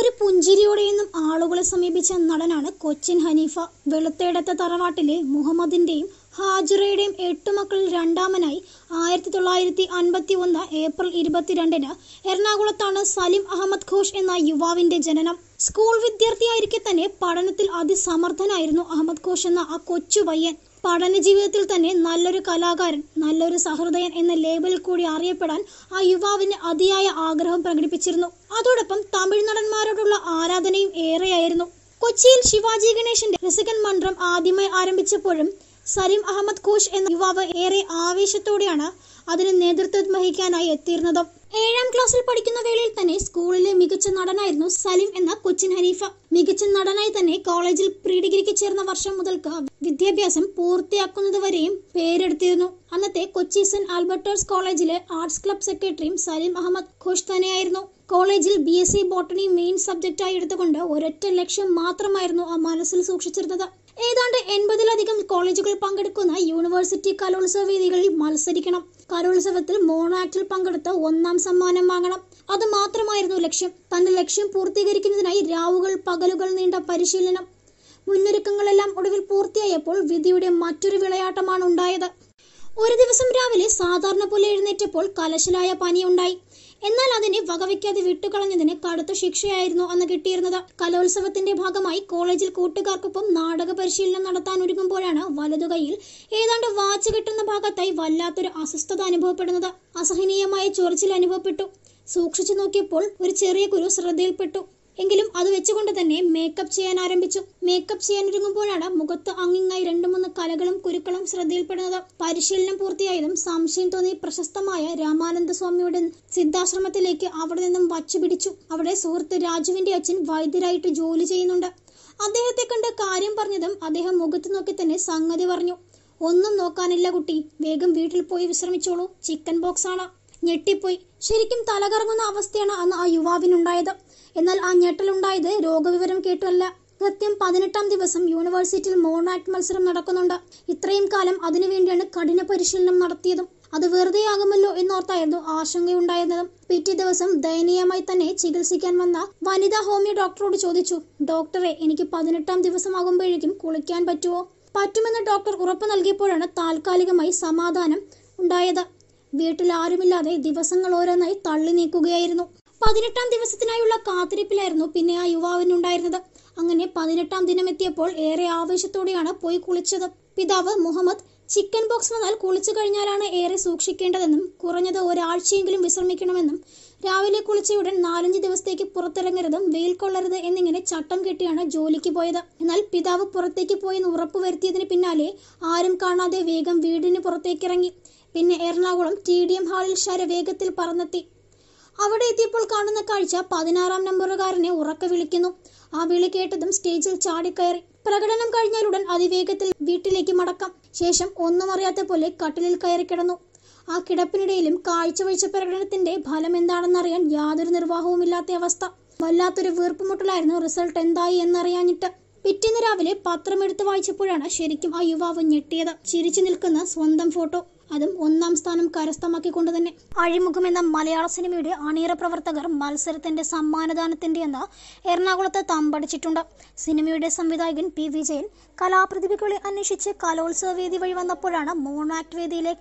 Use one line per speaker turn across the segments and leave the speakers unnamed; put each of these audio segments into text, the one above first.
ഒരു പുഞ്ചിരിയോടെയൊന്നും ആളുകളെ സമീപിച്ച നടനാണ് കൊച്ചിൻ ഹനീഫ വെളുത്തേടത്തെ തറവാട്ടിലെ മുഹമ്മദിൻ്റെയും ഹാജിറയുടെയും എട്ട് മക്കളിൽ രണ്ടാമനായി ആയിരത്തി തൊള്ളായിരത്തി അൻപത്തി ഒന്ന് ഏപ്രിൽ ഇരുപത്തിരണ്ടിന് എറണാകുളത്താണ് സലിം അഹമ്മദ് ഘോഷ് എന്ന യുവാവിന്റെ ജനനം സ്കൂൾ വിദ്യാർത്ഥിയായിരിക്കെ തന്നെ പഠനത്തിൽ അതിസമർത്ഥനായിരുന്നു അഹമ്മദ് ഘോഷ് എന്ന ആ കൊച്ചു പയ്യൻ പഠന ജീവിതത്തിൽ തന്നെ നല്ലൊരു കലാകാരൻ നല്ലൊരു സഹൃദയൻ എന്ന ലേബലിൽ കൂടി അറിയപ്പെടാൻ ആ യുവാവിന് അതിയായ ആഗ്രഹം പ്രകടിപ്പിച്ചിരുന്നു അതോടൊപ്പം തമിഴ് നടന്മാരോടുള്ള ആരാധനയും ഏറെയായിരുന്നു കൊച്ചിയിൽ ശിവാജി ഗണേശന്റെ രസകൻ മന്ത്രം ആദ്യമായി ആരംഭിച്ചപ്പോഴും സരീം അഹമ്മദ് ഘോഷ് എന്ന യുവാവ് ഏറെ ആവേശത്തോടെയാണ് അതിന് നേതൃത്വം വഹിക്കാനായി എത്തിയിരുന്നത് ഏഴാം ക്ലാസ്സിൽ പഠിക്കുന്ന വേളയിൽ തന്നെ സ്കൂളിലെ മികച്ച നടനായിരുന്നു സലിം എന്ന കൊച്ചിൻ ഹനീഫ മികച്ച നടനായി തന്നെ കോളേജിൽ പ്രീ ഡിഗ്രിക്ക് ചേർന്ന വർഷം മുതൽക്ക് വിദ്യാഭ്യാസം പൂർത്തിയാക്കുന്നതുവരെയും പേരെടുത്തിരുന്നു അന്നത്തെ കൊച്ചി സെന്റ് ആൽബർട്ടേഴ്സ് കോളേജിലെ ആർട്സ് ക്ലബ് സെക്രട്ടറിയും സലിം അഹമ്മദ് ഘോഷ് തന്നെയായിരുന്നു കോളേജിൽ B S C botany main സബ്ജക്റ്റായി എടുത്തുകൊണ്ട് ഒരൊറ്റ ലക്ഷ്യം മാത്രമായിരുന്നു ആ മനസ്സിൽ സൂക്ഷിച്ചിരുന്നത് ഏതാണ്ട് എൺപതിലധികം കോളേജുകൾ പങ്കെടുക്കുന്ന യൂണിവേഴ്സിറ്റി കലോത്സവ വേദികളിൽ മത്സരിക്കണം വാരോത്സവത്തിൽ മോണാക്ടിൽ പങ്കെടുത്ത ഒന്നാം സമ്മാനം വാങ്ങണം അത് മാത്രമായിരുന്നു ലക്ഷ്യം തന്റെ ലക്ഷ്യം പൂർത്തീകരിക്കുന്നതിനായി രാവുകൾ പകലുകൾ നീണ്ട പരിശീലനം മുന്നൊരുക്കങ്ങളെല്ലാം ഒടുവിൽ പൂർത്തിയായപ്പോൾ വിധിയുടെ മറ്റൊരു വിളയാട്ടമാണ് ഉണ്ടായത് ഒരു ദിവസം രാവിലെ സാധാരണ പോലെ എഴുന്നേറ്റപ്പോൾ കലശലായ പനിയുണ്ടായി എന്നാൽ അതിനെ വകവയ്ക്കാതെ വിട്ടുകളഞ്ഞതിന് കടുത്ത ശിക്ഷയായിരുന്നു അന്ന് കിട്ടിയിരുന്നത് കലോത്സവത്തിന്റെ ഭാഗമായി കോളേജിൽ കൂട്ടുകാർക്കൊപ്പം നാടക പരിശീലനം നടത്താൻ ഒരുങ്ങുമ്പോഴാണ് വലതുകൈയിൽ ഏതാണ്ട് വാച്ച് കിട്ടുന്ന ഭാഗത്തായി വല്ലാത്തൊരു അസ്വസ്ഥത അനുഭവപ്പെടുന്നത് അസഹനീയമായ ചൊറിച്ചിൽ അനുഭവപ്പെട്ടു സൂക്ഷിച്ചു നോക്കിയപ്പോൾ ഒരു ചെറിയ കുരു ശ്രദ്ധയിൽപ്പെട്ടു എങ്കിലും അത് വെച്ചുകൊണ്ട് തന്നെ മേക്കപ്പ് ചെയ്യാൻ ആരംഭിച്ചു മേക്കപ്പ് ചെയ്യാൻ ഒരുങ്ങുമ്പോഴാണ് മുഖത്ത് അങ്ങിങ്ങായി രണ്ടു മൂന്ന് കലകളും കുരുക്കളും ശ്രദ്ധയിൽപ്പെടുന്നത് പരിശീലനം പൂർത്തിയായതും സംശയം തോന്നി പ്രശസ്തമായ രാമാനന്ദ സ്വാമിയുടെ സിദ്ധാശ്രമത്തിലേക്ക് അവിടെ നിന്നും പിടിച്ചു അവിടെ സുഹൃത്ത് രാജുവിന്റെ അച്ഛൻ വൈദ്യരായിട്ട് ജോലി ചെയ്യുന്നുണ്ട് അദ്ദേഹത്തെ കണ്ട് കാര്യം പറഞ്ഞതും അദ്ദേഹം മുഖത്ത് നോക്കി തന്നെ സംഗതി പറഞ്ഞു ഒന്നും നോക്കാനില്ല കുട്ടി വേഗം വീട്ടിൽ പോയി വിശ്രമിച്ചോളൂ ചിക്കൻ ബോക്സ് ആണ് ഞെട്ടിപ്പോയി ശരിക്കും തലകറങ്ങുന്ന അവസ്ഥയാണ് അന്ന് ആ യുവാവിനുണ്ടായത് എന്നാൽ ആ ഞെട്ടലുണ്ടായത് രോഗവിവരം കേട്ടല്ല കൃത്യം പതിനെട്ടാം ദിവസം യൂണിവേഴ്സിറ്റിയിൽ മോണാക്ട് മത്സരം നടക്കുന്നുണ്ട് ഇത്രയും കാലം അതിനുവേണ്ടിയാണ് കഠിന പരിശീലനം നടത്തിയതും അത് വെറുതെ ആകുമല്ലോ എന്നോർത്തായിരുന്നു ആശങ്കയുണ്ടായിരുന്നതും പിറ്റേ ദിവസം ദയനീയമായി തന്നെ ചികിത്സിക്കാൻ വന്ന വനിതാ ഹോമിയോ ഡോക്ടറോട് ചോദിച്ചു ഡോക്ടറെ എനിക്ക് പതിനെട്ടാം ആകുമ്പോഴേക്കും കുളിക്കാൻ പറ്റുമോ പറ്റുമെന്ന് ഡോക്ടർ ഉറപ്പ് നൽകിയപ്പോഴാണ് താൽക്കാലികമായി സമാധാനം ഉണ്ടായത് വീട്ടിൽ ആരുമില്ലാതെ ദിവസങ്ങൾ ഓരോന്നായി തള്ളി നീക്കുകയായിരുന്നു പതിനെട്ടാം ദിവസത്തിനായുള്ള കാത്തിരിപ്പിലായിരുന്നു പിന്നെ ആ യുവാവിനുണ്ടായിരുന്നത് അങ്ങനെ പതിനെട്ടാം ദിനം എത്തിയപ്പോൾ ഏറെ ആവേശത്തോടെയാണ് പോയി കുളിച്ചത് പിതാവ് മുഹമ്മദ് ചിക്കൻ ബോക്സ് വന്നാൽ കുളിച്ചു കഴിഞ്ഞാലാണ് ഏറെ സൂക്ഷിക്കേണ്ടതെന്നും കുറഞ്ഞത് ഒരാഴ്ചയെങ്കിലും വിശ്രമിക്കണമെന്നും രാവിലെ കുളിച്ചയുടൻ നാലഞ്ച് ദിവസത്തേക്ക് പുറത്തിറങ്ങരുതും വെയിൽ കൊള്ളരുത് എന്നിങ്ങനെ ചട്ടം കെട്ടിയാണ് ജോലിക്ക് പോയത് എന്നാൽ പിതാവ് പുറത്തേക്ക് പോയെന്ന് ഉറപ്പുവരുത്തിയതിന് പിന്നാലെ ആരും കാണാതെ വേഗം വീടിന് പുറത്തേക്കിറങ്ങി പിന്നെ എറണാകുളം ടി ഡി എം ഹാളിൽ ശര വേഗത്തിൽ പറന്നെത്തി അവിടെ എത്തിയപ്പോൾ കാണുന്ന കാഴ്ച പതിനാറാം നമ്പറുകാരനെ ഉറക്ക വിളിക്കുന്നു ആ വിളി കേട്ടതും സ്റ്റേജിൽ ചാടിക്കയറി പ്രകടനം കഴിഞ്ഞാലുടൻ അതിവേഗത്തിൽ വീട്ടിലേക്ക് മടക്കം ശേഷം ഒന്നും അറിയാത്ത പോലെ കട്ടിലിൽ കയറി കിടന്നു ആ കിടപ്പിനിടയിലും കാഴ്ചവെച്ച പ്രകടനത്തിന്റെ ഫലം എന്താണെന്നറിയാൻ യാതൊരു നിർവാഹവുമില്ലാത്ത അവസ്ഥ വല്ലാത്തൊരു വീർപ്പുമുട്ടലായിരുന്നു റിസൾട്ട് എന്തായി എന്നറിയാഞ്ഞിട്ട് പിറ്റേന്ന് രാവിലെ പത്രമെടുത്ത് വായിച്ചപ്പോഴാണ് ശരിക്കും ആ യുവാവ് ഞെട്ടിയത് ചിരിച്ചു നിൽക്കുന്ന സ്വന്തം ഫോട്ടോ അതും ഒന്നാം സ്ഥാനം കരസ്ഥമാക്കിക്കൊണ്ട് തന്നെ അഴിമുഖം എന്ന മലയാള സിനിമയുടെ അണിയറ പ്രവർത്തകർ മത്സരത്തിന്റെ സമ്മാനദാനത്തിന്റെ എന്ന എറണാകുളത്ത് തമ്പടിച്ചിട്ടുണ്ട് സിനിമയുടെ സംവിധായകൻ പി വിജയൻ കലാപ്രതിഭകളെ അന്വേഷിച്ച് കലോത്സവ വേദി വഴി വന്നപ്പോഴാണ് മോണാക്ട് വേദിയിലെ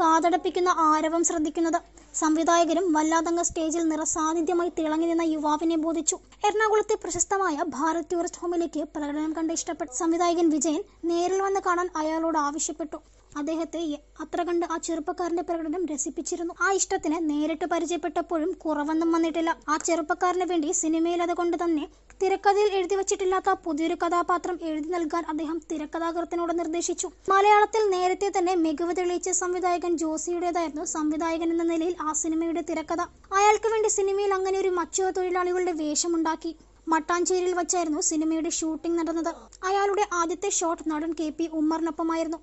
കാതടപ്പിക്കുന്ന ആരവം ശ്രദ്ധിക്കുന്നത് സംവിധായകരും വല്ലാതങ്ക സ്റ്റേജിൽ നിറസാന്നിധ്യമായി തിളങ്ങി നിന്ന യുവാവിനെ ബോധിച്ചു എറണാകുളത്തെ പ്രശസ്തമായ ഭാരത് ടൂറിസ്റ്റ് ഹോമിലേക്ക് പ്രകടനം കണ്ട് ഇഷ്ടപ്പെട്ട സംവിധായകൻ വിജയൻ നേരിൽ വന്ന് കാണാൻ അയാളോട് ആവശ്യപ്പെട്ടു അദ്ദേഹത്തെ അത്ര കണ്ട് ആ ചെറുപ്പക്കാരന്റെ പ്രകടനം രസിപ്പിച്ചിരുന്നു ആ ഇഷ്ടത്തിന് നേരിട്ട് പരിചയപ്പെട്ടപ്പോഴും കുറവൊന്നും വന്നിട്ടില്ല ആ ചെറുപ്പക്കാരന് വേണ്ടി സിനിമയിൽ അതുകൊണ്ട് തന്നെ തിരക്കഥയിൽ എഴുതി വച്ചിട്ടില്ലാത്ത പുതിയൊരു കഥാപാത്രം എഴുതി നൽകാൻ അദ്ദേഹം തിരക്കഥാകൃത്തിനോട് നിർദ്ദേശിച്ചു മലയാളത്തിൽ നേരത്തെ തന്നെ മികവ് തെളിയിച്ച സംവിധായകൻ ജോസിയുടേതായിരുന്നു സംവിധായകൻ എന്ന നിലയിൽ ആ സിനിമയുടെ തിരക്കഥ അയാൾക്ക് വേണ്ടി സിനിമയിൽ അങ്ങനെ ഒരു മച്ചോ തൊഴിലാളികളുടെ വേഷമുണ്ടാക്കി മട്ടാഞ്ചേരിയിൽ വച്ചായിരുന്നു സിനിമയുടെ ഷൂട്ടിംഗ് നടന്നത് അയാളുടെ ആദ്യത്തെ ഷോട്ട് നടൻ കെ പി ഉമ്മറിനൊപ്പമായിരുന്നു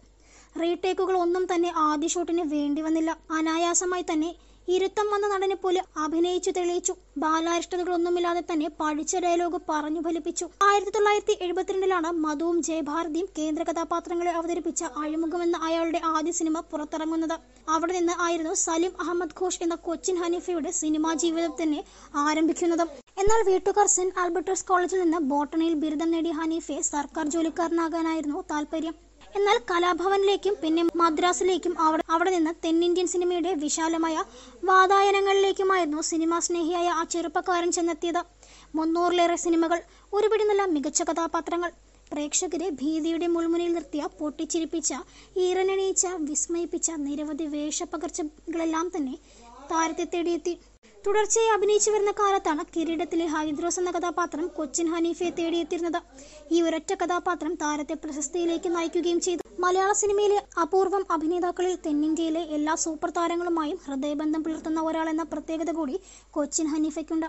റീടേക്കുകൾ ഒന്നും തന്നെ ആദ്യ ഷോട്ടിന് വേണ്ടി വന്നില്ല അനായാസമായി തന്നെ ഇരുത്തം വന്ന നടനെ പോലെ അഭിനയിച്ചു തെളിയിച്ചു ബാലാരിഷ്ടതകളൊന്നുമില്ലാതെ തന്നെ പഠിച്ച ഡയലോഗ് പറഞ്ഞു ഫലിപ്പിച്ചു ആയിരത്തി തൊള്ളായിരത്തി എഴുപത്തിരണ്ടിലാണ് മധുവും ജയഭാരതിയും കേന്ദ്ര കഥാപാത്രങ്ങളെ അവതരിപ്പിച്ച അഴിമുഖം എന്ന അയാളുടെ ആദ്യ സിനിമ പുറത്തിറങ്ങുന്നത് അവിടെ നിന്ന് ആയിരുന്നു സലിം അഹമ്മദ് ഘോഷ് എന്ന കൊച്ചിൻ ഹനീഫയുടെ സിനിമാ ജീവിതം തന്നെ ആരംഭിക്കുന്നത് എന്നാൽ വീട്ടുകാർ സെന്റ് ആൽബർട്ടസ് കോളേജിൽ നിന്ന് ബോട്ടണിയിൽ ബിരുദം നേടിയ ഹനീഫെ സർക്കാർ ജോലിക്കാരനാകാനായിരുന്നു താല്പര്യം എന്നാൽ കലാഭവനിലേക്കും പിന്നെ മദ്രാസിലേക്കും അവിടെ അവിടെ നിന്ന് തെന്നിന്ത്യൻ സിനിമയുടെ വിശാലമായ വാതായനങ്ങളിലേക്കുമായിരുന്നു സിനിമാ സ്നേഹിയായ ആ ചെറുപ്പക്കാരൻ ചെന്നെത്തിയത് മുന്നൂറിലേറെ സിനിമകൾ ഒരുപിടി നല്ല മികച്ച കഥാപാത്രങ്ങൾ പ്രേക്ഷകരെ ഭീതിയുടെ മുൾമുനയിൽ നിർത്തിയ പൊട്ടിച്ചിരിപ്പിച്ച ഈറനണിയിച്ച വിസ്മയിപ്പിച്ച നിരവധി വേഷപ്പകർച്ചകളെല്ലാം തന്നെ താരത്തെ തേടിയെത്തി തുടർച്ചയായി അഭിനയിച്ചു വരുന്ന കാലത്താണ് കിരീടത്തിലെ ഹരിദ്രോസ് എന്ന കഥാപാത്രം കൊച്ചിൻ ഹനീഫയെ തേടിയെത്തിയിരുന്നത് ഈ ഒരൊറ്റ കഥാപാത്രം താരത്തെ പ്രശസ്തിയിലേക്ക് നയിക്കുകയും ചെയ്തു മലയാള സിനിമയിലെ അപൂർവം അഭിനേതാക്കളിൽ തെന്നിന്ത്യയിലെ എല്ലാ സൂപ്പർ താരങ്ങളുമായും ഹൃദയബന്ധം പുലർത്തുന്ന ഒരാളെന്ന പ്രത്യേകത കൂടി കൊച്ചിൻ ഹനീഫയ്ക്കുണ്ട്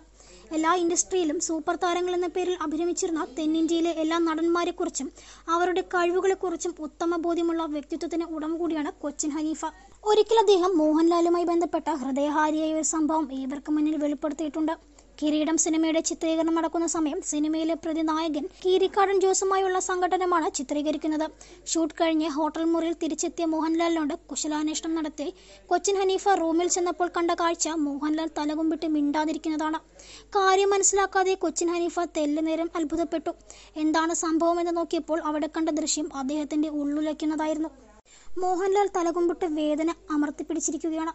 എല്ലാ ഇൻഡസ്ട്രിയിലും സൂപ്പർ താരങ്ങൾ എന്ന പേരിൽ അഭിരമിച്ചിരുന്ന തെന്നിന്ത്യയിലെ എല്ലാ നടന്മാരെക്കുറിച്ചും അവരുടെ കഴിവുകളെക്കുറിച്ചും ഉത്തമ ബോധ്യമുള്ള വ്യക്തിത്വത്തിന് ഉടമ കൂടിയാണ് കൊച്ചിൻ ഹനീഫ ഒരിക്കൽ അദ്ദേഹം മോഹൻലാലുമായി ബന്ധപ്പെട്ട ഹൃദയഹാരിയായ ഒരു സംഭവം ഏവർക്കും മുന്നിൽ വെളിപ്പെടുത്തിയിട്ടുണ്ട് കിരീടം സിനിമയുടെ ചിത്രീകരണം നടക്കുന്ന സമയം സിനിമയിലെ പ്രതിനായകൻ കീരിക്കാടൻ ജോസുമായുള്ള സംഘടനമാണ് ചിത്രീകരിക്കുന്നത് ഷൂട്ട് കഴിഞ്ഞ് ഹോട്ടൽ മുറിയിൽ തിരിച്ചെത്തിയ മോഹൻലാലിനോട് കുശലാന്വേഷണം നടത്തി കൊച്ചിൻ ഹനീഫ റൂമിൽ ചെന്നപ്പോൾ കണ്ട കാഴ്ച മോഹൻലാൽ തലകുമ്പിട്ട് മിണ്ടാതിരിക്കുന്നതാണ് കാര്യം മനസ്സിലാക്കാതെ കൊച്ചിൻ ഹനീഫ തെല്ല് നേരം അത്ഭുതപ്പെട്ടു എന്താണ് സംഭവം എന്ന് നോക്കിയപ്പോൾ അവിടെ കണ്ട ദൃശ്യം അദ്ദേഹത്തിന്റെ ഉള്ളുലയ്ക്കുന്നതായിരുന്നു മോഹൻലാൽ തലകുമ്പിട്ട് വേദന അമർത്തിപ്പിടിച്ചിരിക്കുകയാണ്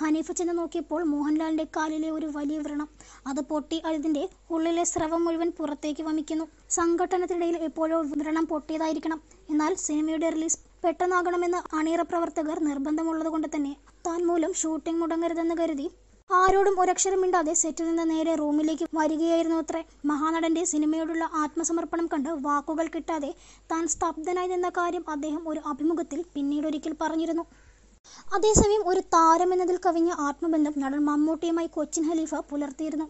ഹനീഫ് ചെന്ന് നോക്കിയപ്പോൾ മോഹൻലാലിന്റെ കാലിലെ ഒരു വലിയ വ്രണം അത് പൊട്ടി അഴുതിന്റെ ഉള്ളിലെ സ്രവം മുഴുവൻ പുറത്തേക്ക് വമിക്കുന്നു സംഘടനത്തിനിടയിൽ എപ്പോഴോ വ്രണം പൊട്ടിയതായിരിക്കണം എന്നാൽ സിനിമയുടെ റിലീസ് പെട്ടെന്നാകണമെന്ന് അണിയറ പ്രവർത്തകർ കൊണ്ട് തന്നെ താൻ മൂലം ഷൂട്ടിംഗ് മുടങ്ങരുതെന്ന് കരുതി ആരോടും ഒരക്ഷരം മിണ്ടാതെ സെറ്റിൽ നിന്ന് നേരെ റൂമിലേക്ക് വരികയായിരുന്നു അത്രേ മഹാനടന്റെ സിനിമയോടുള്ള ആത്മസമർപ്പണം കണ്ട് വാക്കുകൾ കിട്ടാതെ താൻ സ്തബ്ധനായി നിന്ന കാര്യം അദ്ദേഹം ഒരു അഭിമുഖത്തിൽ പിന്നീട് ഒരിക്കൽ പറഞ്ഞിരുന്നു അതേസമയം ഒരു താരം എന്നതിൽ കവിഞ്ഞ ആത്മബന്ധം നടൻ മമ്മൂട്ടിയുമായി കൊച്ചിൻ ഹലീഫ പുലർത്തിയിരുന്നു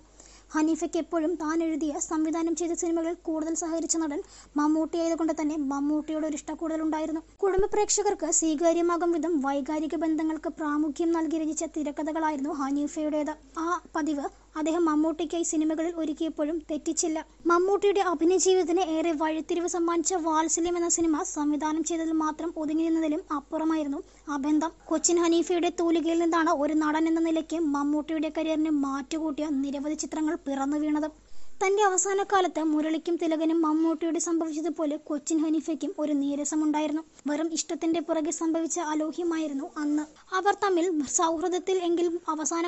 ഹനീഫയ്ക്ക് എപ്പോഴും താൻ എഴുതിയ സംവിധാനം ചെയ്ത സിനിമകളിൽ കൂടുതൽ സഹകരിച്ച നടൻ മമ്മൂട്ടി ആയതുകൊണ്ട് തന്നെ മമ്മൂട്ടിയോട് ഒരു ഉണ്ടായിരുന്നു കുടുംബ പ്രേക്ഷകർക്ക് സ്വീകാര്യമാകും വിധം വൈകാരിക ബന്ധങ്ങൾക്ക് പ്രാമുഖ്യം നൽകി രചിച്ച തിരക്കഥകളായിരുന്നു ഹനീഫയുടേത് ആ പതിവ് അദ്ദേഹം മമ്മൂട്ടിക്കായി സിനിമകളിൽ ഒരുക്കിയപ്പോഴും തെറ്റിച്ചില്ല മമ്മൂട്ടിയുടെ അഭിനയ ജീവിതത്തിന് ഏറെ വഴിത്തിരിവ് സമ്മാനിച്ച വാത്സല്യം എന്ന സിനിമ സംവിധാനം ചെയ്തതിൽ മാത്രം ഒതുങ്ങി നിന്നതിലും അപ്പുറമായിരുന്നു അബന്ധം കൊച്ചിൻ ഹനീഫയുടെ തൂലികയിൽ നിന്നാണ് ഒരു നടൻ എന്ന നിലയ്ക്ക് മമ്മൂട്ടിയുടെ കരിയറിന് മാറ്റുകൂട്ടിയ നിരവധി ചിത്രങ്ങൾ പിറന്നു വീണത് അവസാന കാലത്ത് മുരളിക്കും തിലകനും മമ്മൂട്ടിയോട് സംഭവിച്ചതുപോലെ കൊച്ചിൻ ഹനീഫയ്ക്കും ഒരു നീരസമുണ്ടായിരുന്നു വെറും ഇഷ്ടത്തിന്റെ പുറകെ സംഭവിച്ച അലോഹ്യമായിരുന്നു അന്ന് അവർ തമ്മിൽ സൗഹൃദത്തിൽ എങ്കിലും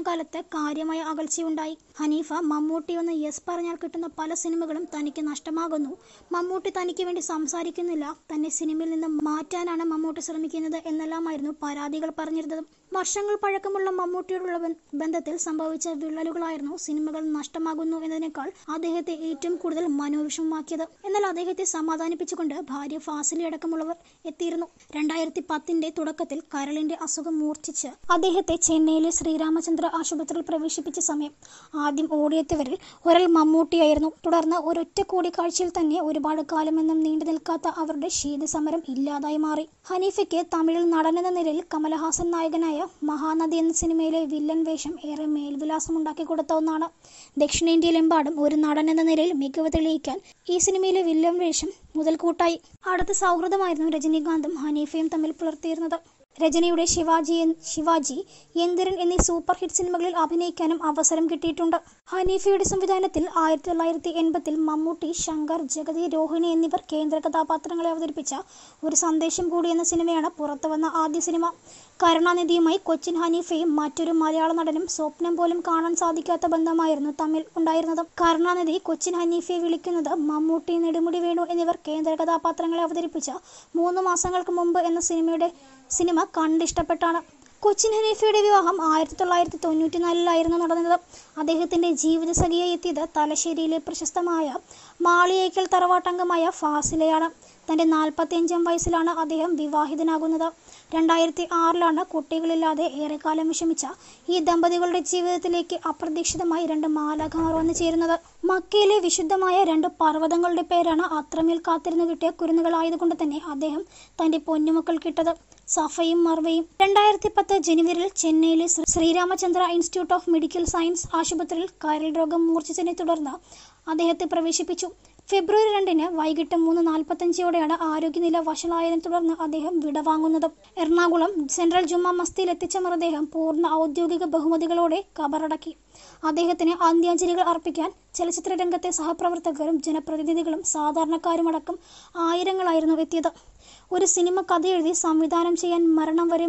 കാലത്ത് കാര്യമായ അകൽച്ചയുണ്ടായി ഹനീഫ മമ്മൂട്ടി എന്ന് യെസ് പറഞ്ഞാൽ കിട്ടുന്ന പല സിനിമകളും തനിക്ക് നഷ്ടമാകുന്നു മമ്മൂട്ടി തനിക്ക് വേണ്ടി സംസാരിക്കുന്നില്ല തന്നെ സിനിമയിൽ നിന്ന് മാറ്റാനാണ് മമ്മൂട്ടി ശ്രമിക്കുന്നത് എന്നെല്ലാമായിരുന്നു പരാതികൾ പറഞ്ഞിരുന്നത് വർഷങ്ങൾ പഴക്കമുള്ള മമ്മൂട്ടിയോടുള്ള ബന്ധത്തിൽ സംഭവിച്ച വിള്ളലുകളായിരുന്നു സിനിമകൾ നഷ്ടമാകുന്നു എന്നതിനേക്കാൾ അദ്ദേഹത്തെ ഏറ്റവും കൂടുതൽ മനോവിഷമമാക്കിയത് എന്നാൽ അദ്ദേഹത്തെ സമാധാനിപ്പിച്ചുകൊണ്ട് ഭാര്യ ഫാസിലി അടക്കമുള്ളവർ എത്തിയിരുന്നു രണ്ടായിരത്തി പത്തിന്റെ തുടക്കത്തിൽ കരളിന്റെ അസുഖം മൂർച്ഛിച്ച് അദ്ദേഹത്തെ ചെന്നൈയിലെ ശ്രീരാമചന്ദ്ര ആശുപത്രിയിൽ പ്രവേശിപ്പിച്ച സമയം ആദ്യം ഓടിയെത്തിയവരിൽ ഒരാൾ മമ്മൂട്ടിയായിരുന്നു തുടർന്ന് ഒരൊറ്റ കൂടിക്കാഴ്ചയിൽ തന്നെ ഒരുപാട് കാലമെന്നും നീണ്ടു നിൽക്കാത്ത അവരുടെ ശീതസമരം ഇല്ലാതായി മാറി ഹനീഫയ്ക്ക് തമിഴിൽ നടനെന്ന നിലയിൽ കമലഹാസൻ നായകനായ മഹാനദി എന്ന സിനിമയിലെ വില്ലൻ വേഷം ഏറെ ഉണ്ടാക്കി കൊടുത്ത ഒന്നാണ് ദക്ഷിണേന്ത്യയിലെമ്പാടും ഒരു നടൻ എന്ന നിലയിൽ മികവ് തെളിയിക്കാൻ ഈ സിനിമയിലെ വില്ലൻ വേഷം മുതൽക്കൂട്ടായി അടുത്ത സൗഹൃദമായിരുന്നു രജനീകാന്തും ഹനീഫയും തമ്മിൽ പുലർത്തിയിരുന്നത് രചനയുടെ ശിവാജി ശിവാജി യന്ത്രൻ എന്നീ സൂപ്പർ ഹിറ്റ് സിനിമകളിൽ അഭിനയിക്കാനും അവസരം കിട്ടിയിട്ടുണ്ട് ഹനീഫയുടെ സംവിധാനത്തിൽ ആയിരത്തി തൊള്ളായിരത്തി എൺപത്തിൽ മമ്മൂട്ടി ശങ്കർ ജഗതി രോഹിണി എന്നിവർ കേന്ദ്ര കഥാപാത്രങ്ങളെ അവതരിപ്പിച്ച ഒരു സന്ദേശം കൂടി എന്ന സിനിമയാണ് പുറത്തുവന്ന ആദ്യ സിനിമ കരുണാനിധിയുമായി കൊച്ചിൻ ഹനീഫയും മറ്റൊരു മലയാള നടനും സ്വപ്നം പോലും കാണാൻ സാധിക്കാത്ത ബന്ധമായിരുന്നു തമ്മിൽ ഉണ്ടായിരുന്നത് കരുണാനിധി കൊച്ചിൻ ഹനീഫയെ വിളിക്കുന്നത് മമ്മൂട്ടി നെടുമുടി വേണു എന്നിവർ കേന്ദ്ര കഥാപാത്രങ്ങളെ അവതരിപ്പിച്ച മൂന്ന് മാസങ്ങൾക്ക് മുമ്പ് എന്ന സിനിമയുടെ സിനിമ ഇഷ്ടപ്പെട്ടാണ് കൊച്ചിൻ ഹനീഫയുടെ വിവാഹം ആയിരത്തി തൊള്ളായിരത്തി തൊണ്ണൂറ്റി നാലിലായിരുന്നു നടന്നത് അദ്ദേഹത്തിൻ്റെ ജീവിതസഖിയായി എത്തിയത് തലശ്ശേരിയിലെ പ്രശസ്തമായ മാളിയേക്കൽ തറവാട്ടംഗമായ ഫാസിലയാണ് തൻ്റെ നാൽപ്പത്തിയഞ്ചാം വയസ്സിലാണ് അദ്ദേഹം വിവാഹിതനാകുന്നത് രണ്ടായിരത്തി ആറിലാണ് കുട്ടികളില്ലാതെ ഏറെക്കാലം വിഷമിച്ച ഈ ദമ്പതികളുടെ ജീവിതത്തിലേക്ക് അപ്രതീക്ഷിതമായി രണ്ട് മാലാഖമാർ വന്നു ചേരുന്നത് മക്കയിലെ വിശുദ്ധമായ രണ്ട് പർവ്വതങ്ങളുടെ പേരാണ് അത്രമേൽ കാത്തിരുന്നു കിട്ടിയ കുരുന്നുകളായതുകൊണ്ട് തന്നെ അദ്ദേഹം തന്റെ പൊന്നുമക്കൾ കിട്ടത് സഫയും മർവയും രണ്ടായിരത്തി പത്ത് ജനുവരിയിൽ ചെന്നൈയിലെ Sri Ramachandra institute of medical science ആശുപത്രിയിൽ കരൽ രോഗം മൂർച്ഛിച്ചതിനെ തുടർന്ന് അദ്ദേഹത്തെ പ്രവേശിപ്പിച്ചു ഫെബ്രുവരി രണ്ടിന് വൈകിട്ട് മൂന്ന് നാൽപ്പത്തഞ്ചോടെയാണ് ആരോഗ്യനില വഷളായതിനെ തുടർന്ന് അദ്ദേഹം വിടവാങ്ങുന്നത് എറണാകുളം സെൻട്രൽ ജുമാ മസ്തിയിൽ എത്തിച്ച മൃതദേഹം പൂർണ്ണ ഔദ്യോഗിക ബഹുമതികളോടെ കബറടക്കി അദ്ദേഹത്തിന് അന്ത്യാഞ്ജലികൾ അർപ്പിക്കാൻ ചലച്ചിത്ര രംഗത്തെ സഹപ്രവർത്തകരും ജനപ്രതിനിധികളും സാധാരണക്കാരുമടക്കം ആയിരങ്ങളായിരുന്നു എത്തിയത് ഒരു സിനിമ കഥയെഴുതി സംവിധാനം ചെയ്യാൻ മരണം വരെ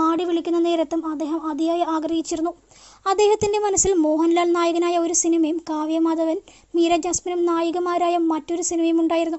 മാടി വിളിക്കുന്ന നേരത്തും അദ്ദേഹം അതിയായി ആഗ്രഹിച്ചിരുന്നു അദ്ദേഹത്തിൻ്റെ മനസ്സിൽ മോഹൻലാൽ നായകനായ ഒരു സിനിമയും കാവ്യമാധവൻ മീര ജാസ്മിനും നായികമാരായ മറ്റൊരു സിനിമയും ഉണ്ടായിരുന്നു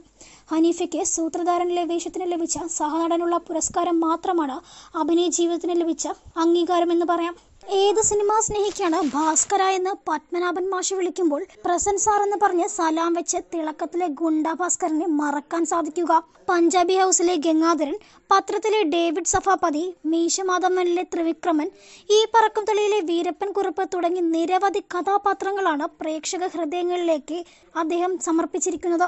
ഹനീഫയ്ക്ക് സൂത്രധാരനിലെ വേഷത്തിന് ലഭിച്ച സഹനടനുള്ള പുരസ്കാരം മാത്രമാണ് അഭിനയ ജീവിതത്തിന് ലഭിച്ച അംഗീകാരമെന്ന് പറയാം ഏത് സിനിമ സ്നേഹിക്കാണ് ഭാസ്കര എന്ന് പത്മനാഭൻ മാഷ് വിളിക്കുമ്പോൾ പ്രസന്റ് സാർ എന്ന് പറഞ്ഞ് സലാം വെച്ച് തിളക്കത്തിലെ ഗുണ്ട ഭാസ്കറിനെ മറക്കാൻ സാധിക്കുക പഞ്ചാബി ഹൗസിലെ ഗംഗാധരൻ പത്രത്തിലെ ഡേവിഡ് സഫാപതി മീശമാധവനിലെ ത്രിവിക്രമൻ ഈ പറക്കും തളിയിലെ വീരപ്പൻ കുറിപ്പ് തുടങ്ങി നിരവധി കഥാപാത്രങ്ങളാണ് പ്രേക്ഷക ഹൃദയങ്ങളിലേക്ക് അദ്ദേഹം സമർപ്പിച്ചിരിക്കുന്നത്